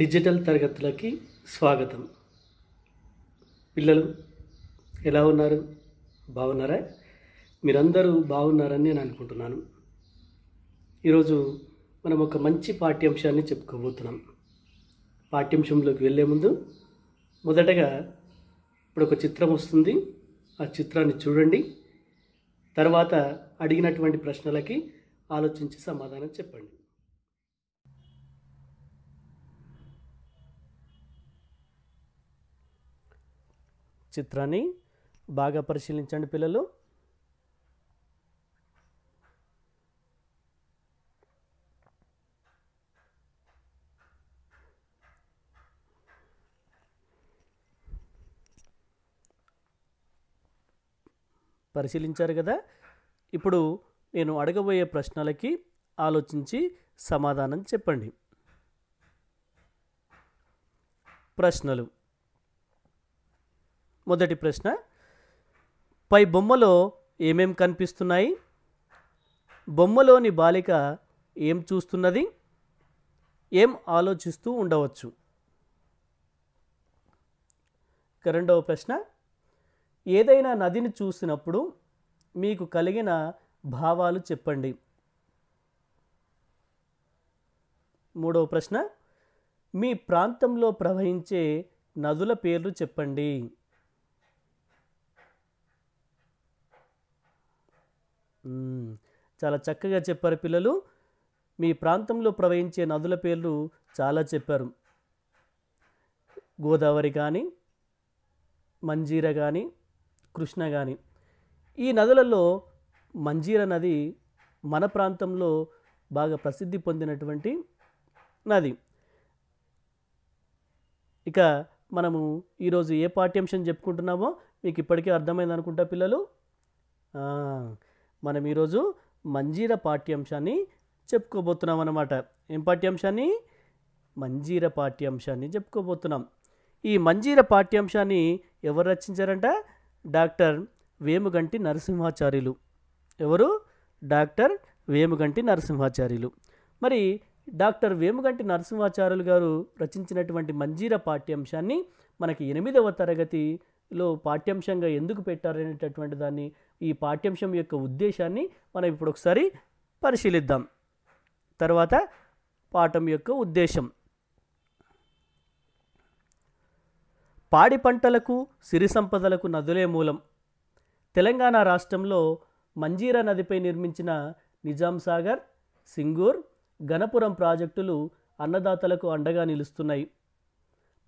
digital తరగతులకి స్వాగతం పిల్లలు ఎలా ఉన్నారు బాగున్నారా మీరందరూ బాగున్నారని నేను అనుకుంటున్నాను ఈరోజు మనం ఒక మంచి పాఠ్యాంశాన్ని చెప్పుకోబోతున్నాం పాఠ్యాంశంలోకి వెళ్ళే ముందు మొదటగా ఇప్పుడు ఒక చిత్రం వస్తుంది ఆ చిత్రాన్ని చూడండి తర్వాత అడిగినటువంటి ప్రశ్నలకి ఆలోచించి సమాధానం చెప్పండి చిత్రాన్ని బాగా పరిశీలించండి పిల్లలు పరిశీలించారు కదా ఇప్పుడు నేను అడగబోయే ప్రశ్నలకి ఆలోచించి సమాధానం చెప్పండి ప్రశ్నలు మొదటి ప్రశ్న పై బొమ్మలో ఏమేం కనిపిస్తున్నాయి బొమ్మలోని బాలిక ఏం చూస్తున్నది ఏం ఆలోచిస్తూ ఉండవచ్చు రెండవ ప్రశ్న ఏదైనా నదిని చూసినప్పుడు మీకు కలిగిన భావాలు చెప్పండి మూడవ ప్రశ్న మీ ప్రాంతంలో ప్రవహించే నదుల పేర్లు చెప్పండి చాలా చక్కగా చెప్పారు పిల్లలు మీ ప్రాంతంలో ప్రవహించే నదుల పేర్లు చాలా చెప్పారు గోదావరి కానీ మంజీర కానీ కృష్ణ కానీ ఈ నదులలో మంజీర నది మన ప్రాంతంలో బాగా ప్రసిద్ధి పొందినటువంటి నది ఇక మనము ఈరోజు ఏ పాఠ్యాంశం చెప్పుకుంటున్నామో మీకు ఇప్పటికే అర్థమైంది అనుకుంటా పిల్లలు మనం ఈరోజు మంజీర పాఠ్యాంశాన్ని చెప్పుకోబోతున్నాం అన్నమాట ఏం పాఠ్యాంశాన్ని మంజీర పాఠ్యాంశాన్ని చెప్పుకోబోతున్నాం ఈ మంజీర పాఠ్యాంశాన్ని ఎవరు రచించారంట డాక్టర్ వేముగంటి నరసింహాచార్యులు ఎవరు డాక్టర్ వేముగంటి నరసింహాచార్యులు మరి డాక్టర్ వేముగంటి నరసింహాచార్యులు గారు రచించినటువంటి మంజీర పాఠ్యాంశాన్ని మనకి ఎనిమిదవ తరగతి లో పాఠ్యాంశంగా ఎందుకు పెట్టారనేటటువంటి దాన్ని ఈ పాఠ్యాంశం యొక్క ఉద్దేశాన్ని మనం ఇప్పుడు ఒకసారి పరిశీలిద్దాం తర్వాత పాఠం యొక్క ఉద్దేశం పాడి పంటలకు సిరి సంపదలకు నదులే మూలం తెలంగాణ రాష్ట్రంలో మంజీరా నదిపై నిర్మించిన నిజాం సాగర్ సింగూర్ గణపురం ప్రాజెక్టులు అన్నదాతలకు అండగా నిలుస్తున్నాయి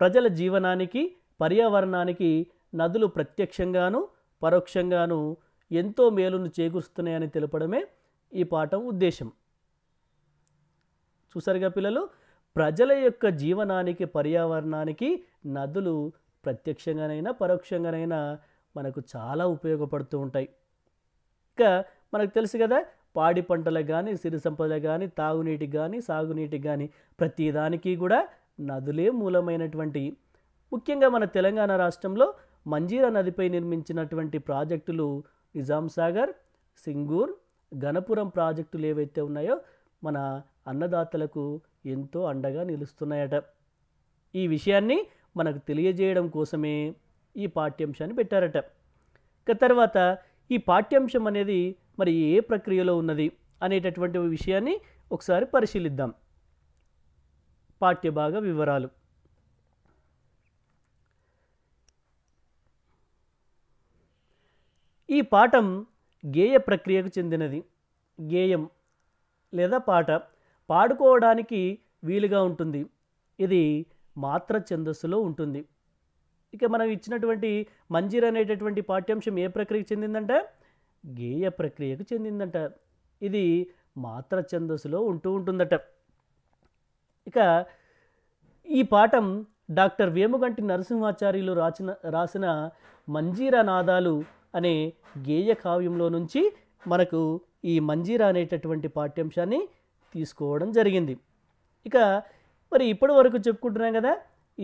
ప్రజల జీవనానికి పర్యావరణానికి నదులు ప్రత్యక్షంగాను పరోక్షంగాను ఎంతో మేలును చేకూరుస్తున్నాయని తెలపడమే ఈ పాఠం ఉద్దేశం చూసారుగా పిల్లలు ప్రజల యొక్క జీవనానికి పర్యావరణానికి నదులు ప్రత్యక్షంగానైనా పరోక్షంగానైనా మనకు చాలా ఉపయోగపడుతూ ఉంటాయి ఇంకా మనకు తెలుసు కదా పాడి పంటలకు కానీ సిరి సంపద కానీ తాగునీటికి కానీ సాగునీటికి కానీ ప్రతిదానికి కూడా నదులే మూలమైనటువంటి ముఖ్యంగా మన తెలంగాణ రాష్ట్రంలో మంజీరా నదిపై నిర్మించినటువంటి ప్రాజెక్టులు నిజాంసాగర్ సింగూర్ గణపురం ప్రాజెక్టులు ఏవైతే ఉన్నాయో మన అన్నదాతలకు ఎంతో అండగా నిలుస్తున్నాయట ఈ విషయాన్ని మనకు తెలియజేయడం కోసమే ఈ పాఠ్యాంశాన్ని పెట్టారట ఇక తర్వాత ఈ పాఠ్యాంశం అనేది మరి ఏ ప్రక్రియలో ఉన్నది అనేటటువంటి విషయాన్ని ఒకసారి పరిశీలిద్దాం పాఠ్యభాగ వివరాలు ఈ పాఠం గేయ ప్రక్రియకు చెందినది గేయం లేదా పాట పాడుకోవడానికి వీలుగా ఉంటుంది ఇది మాత్ర ఛందస్సులో ఉంటుంది ఇక మనం ఇచ్చినటువంటి మంజీర్ అనేటటువంటి పాఠ్యాంశం ఏ ప్రక్రియకు చెందిందంట గేయ ప్రక్రియకు చెందిందంట ఇది మాత్ర ఛందస్సులో ఉంటూ ఉంటుందట ఇక ఈ పాఠం డాక్టర్ వేముగంటి నరసింహాచార్యులు రాసిన రాసిన మంజీరా నాదాలు అనే గేయ కావ్యంలో నుంచి మనకు ఈ మంజీరా అనేటటువంటి పాఠ్యాంశాన్ని తీసుకోవడం జరిగింది ఇక మరి ఇప్పటి వరకు చెప్పుకుంటున్నాం కదా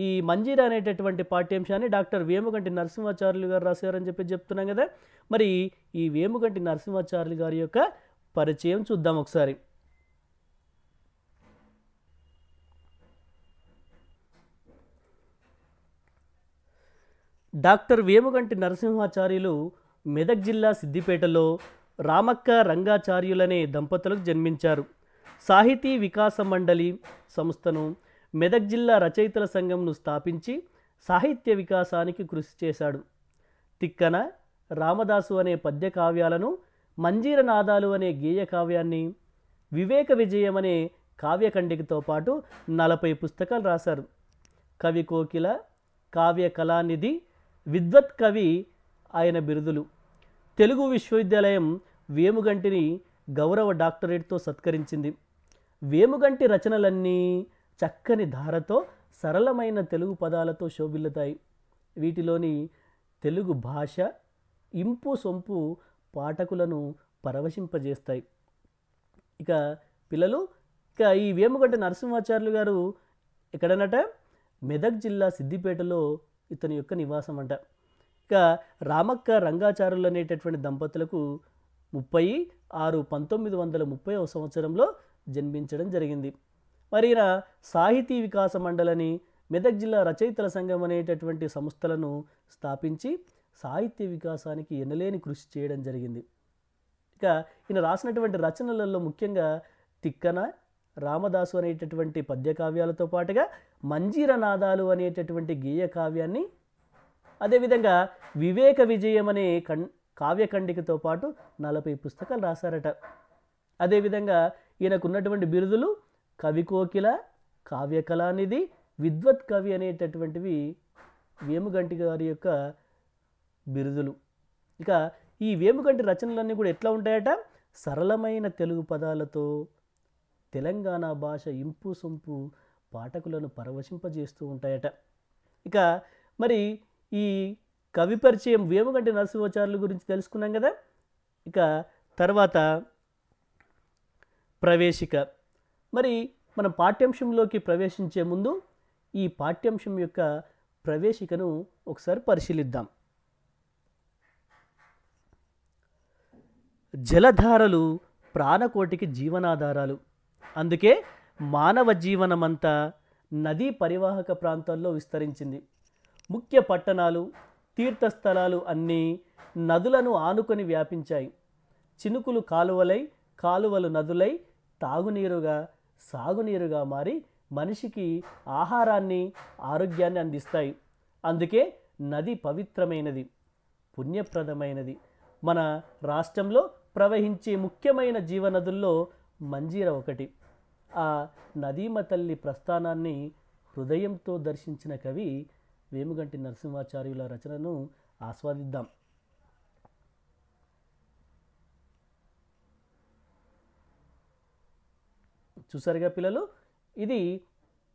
ఈ మంజీరా అనేటటువంటి పాఠ్యాంశాన్ని డాక్టర్ వేముగంటి నరసింహాచార్యులు గారు రాశారని చెప్పి చెప్తున్నాం కదా మరి ఈ వేముగంటి నరసింహాచార్యులు గారి యొక్క పరిచయం చూద్దాం ఒకసారి డాక్టర్ వేముగంటి నరసింహాచార్యులు మెదక్ జిల్లా సిద్దిపేటలో రామక్క రంగాచార్యులనే దంపతులకు జన్మించారు సాహితీ వికాస మండలి సంస్థను మెదక్ జిల్లా రచయితల సంఘంను స్థాపించి సాహిత్య వికాసానికి కృషి చేశాడు తిక్కన రామదాసు అనే పద్య కావ్యాలను నాదాలు అనే గేయ కావ్యాన్ని వివేక విజయం అనే కావ్యఖండికతో పాటు నలభై పుస్తకాలు రాశారు కవి కోకిల కావ్య కళానిధి విద్వత్ కవి ఆయన బిరుదులు తెలుగు విశ్వవిద్యాలయం వేముగంటిని గౌరవ డాక్టరేట్తో సత్కరించింది వేముగంటి రచనలన్నీ చక్కని ధారతో సరళమైన తెలుగు పదాలతో శోభిల్లుతాయి వీటిలోని తెలుగు భాష ఇంపు సొంపు పాఠకులను పరవశింపజేస్తాయి ఇక పిల్లలు ఇక ఈ వేముగంటి నరసింహాచార్యులు గారు ఎక్కడనట మెదక్ జిల్లా సిద్దిపేటలో ఇతని యొక్క నివాసం అంట ఇక రామక్క రంగాచారులు అనేటటువంటి దంపతులకు ముప్పై ఆరు పంతొమ్మిది వందల ముప్పై సంవత్సరంలో జన్మించడం జరిగింది మరి సాహితీ వికాస మండలని మెదక్ జిల్లా రచయితల సంఘం అనేటటువంటి సంస్థలను స్థాపించి సాహిత్య వికాసానికి ఎనలేని కృషి చేయడం జరిగింది ఇక ఈయన రాసినటువంటి రచనలలో ముఖ్యంగా తిక్కన రామదాసు అనేటటువంటి పద్య కావ్యాలతో పాటుగా మంజీర నాదాలు అనేటటువంటి గేయ కావ్యాన్ని అదేవిధంగా వివేక విజయం అనే కం కావ్యఖండికతో పాటు నలభై పుస్తకాలు రాశారట అదేవిధంగా ఈయనకున్నటువంటి బిరుదులు కవి కోకిల కావ్యకళానిధి విద్వత్ కవి అనేటటువంటివి వేముగంటి గారి యొక్క బిరుదులు ఇక ఈ వేముగంటి రచనలన్నీ కూడా ఎట్లా ఉంటాయట సరళమైన తెలుగు పదాలతో తెలంగాణ భాష ఇంపు సొంపు పాఠకులను పరవశింపజేస్తూ ఉంటాయట ఇక మరి ఈ కవి పరిచయం వేమగంటి నరసింహాచార్యుల గురించి తెలుసుకున్నాం కదా ఇక తర్వాత ప్రవేశిక మరి మన పాఠ్యాంశంలోకి ప్రవేశించే ముందు ఈ పాఠ్యాంశం యొక్క ప్రవేశికను ఒకసారి పరిశీలిద్దాం జలధారలు ప్రాణకోటికి జీవనాధారాలు అందుకే మానవ జీవనమంతా నదీ పరివాహక ప్రాంతాల్లో విస్తరించింది ముఖ్య పట్టణాలు తీర్థస్థలాలు అన్నీ నదులను ఆనుకొని వ్యాపించాయి చినుకులు కాలువలై కాలువలు నదులై తాగునీరుగా సాగునీరుగా మారి మనిషికి ఆహారాన్ని ఆరోగ్యాన్ని అందిస్తాయి అందుకే నది పవిత్రమైనది పుణ్యప్రదమైనది మన రాష్ట్రంలో ప్రవహించే ముఖ్యమైన జీవనదుల్లో మంజీర ఒకటి ఆ నదీమ తల్లి ప్రస్థానాన్ని హృదయంతో దర్శించిన కవి వేముగంటి నరసింహాచార్యుల రచనను ఆస్వాదిద్దాం చూసారుగా పిల్లలు ఇది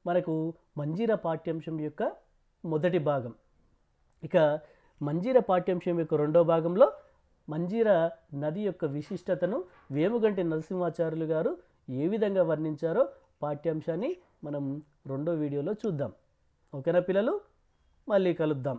మనకు మంజీర పాఠ్యాంశం యొక్క మొదటి భాగం ఇక మంజీర పాఠ్యాంశం యొక్క రెండో భాగంలో మంజీర నది యొక్క విశిష్టతను వేముగంటి నరసింహాచార్యులు గారు ఏ విధంగా వర్ణించారో పాఠ్యాంశాన్ని మనం రెండో వీడియోలో చూద్దాం ఓకేనా పిల్లలు మళ్ళీ కలుద్దాం